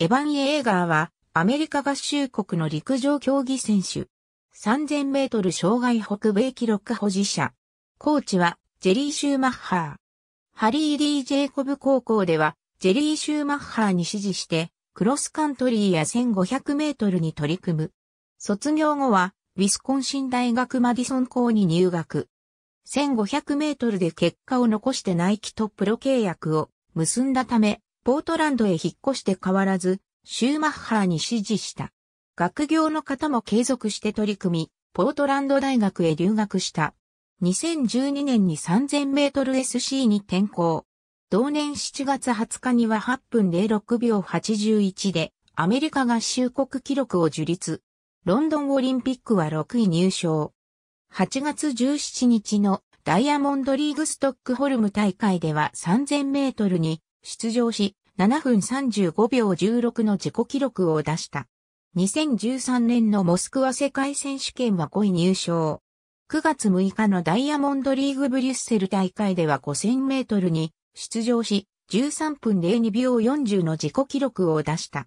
エヴァン・イエーガーは、アメリカ合衆国の陸上競技選手。3000メートル障害北米記録保持者。コーチは、ジェリー・シューマッハー。ハリー・リー・ジェイコブ高校では、ジェリー・シューマッハーに指示して、クロスカントリーや1500メートルに取り組む。卒業後は、ウィスコンシン大学マディソン校に入学。1500メートルで結果を残してナイキとプロ契約を結んだため、ポートランドへ引っ越して変わらず、シューマッハーに指示した。学業の方も継続して取り組み、ポートランド大学へ留学した。2012年に3000メートル SC に転校。同年7月20日には8分06秒81でアメリカ合衆国記録を樹立。ロンドンオリンピックは6位入賞。8月17日のダイヤモンドリーグストックホルム大会では3000メートルに出場し、7分35秒16の自己記録を出した。2013年のモスクワ世界選手権は5位入賞。9月6日のダイヤモンドリーグブリュッセル大会では5000メートルに出場し、13分02秒40の自己記録を出した。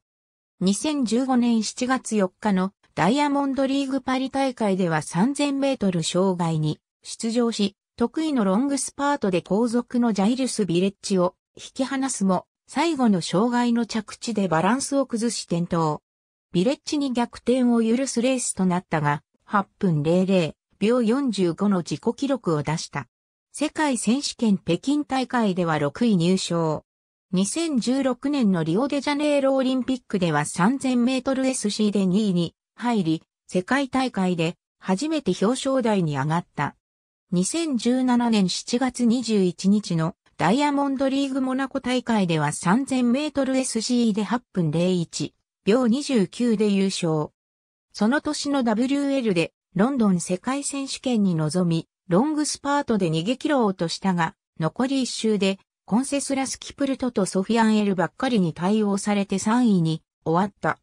2015年7月4日のダイヤモンドリーグパリ大会では3000メートル障害に出場し、得意のロングスパートで後続のジャイルス・ビレッジを引き離すも、最後の障害の着地でバランスを崩し転倒。ビレッジに逆転を許すレースとなったが、8分00秒45の自己記録を出した。世界選手権北京大会では6位入賞。2016年のリオデジャネイロオリンピックでは3000メートル SC で2位に入り、世界大会で初めて表彰台に上がった。2017年7月21日のダイヤモンドリーグモナコ大会では3000メートル s g で8分01秒29で優勝。その年の WL でロンドン世界選手権に臨み、ロングスパートで逃げ切ろうとしたが、残り1周でコンセスラス・キプルトとソフィアン・エルばっかりに対応されて3位に終わった。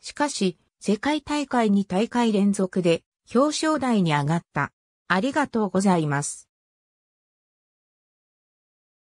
しかし、世界大会に大会連続で表彰台に上がった。ありがとうございます。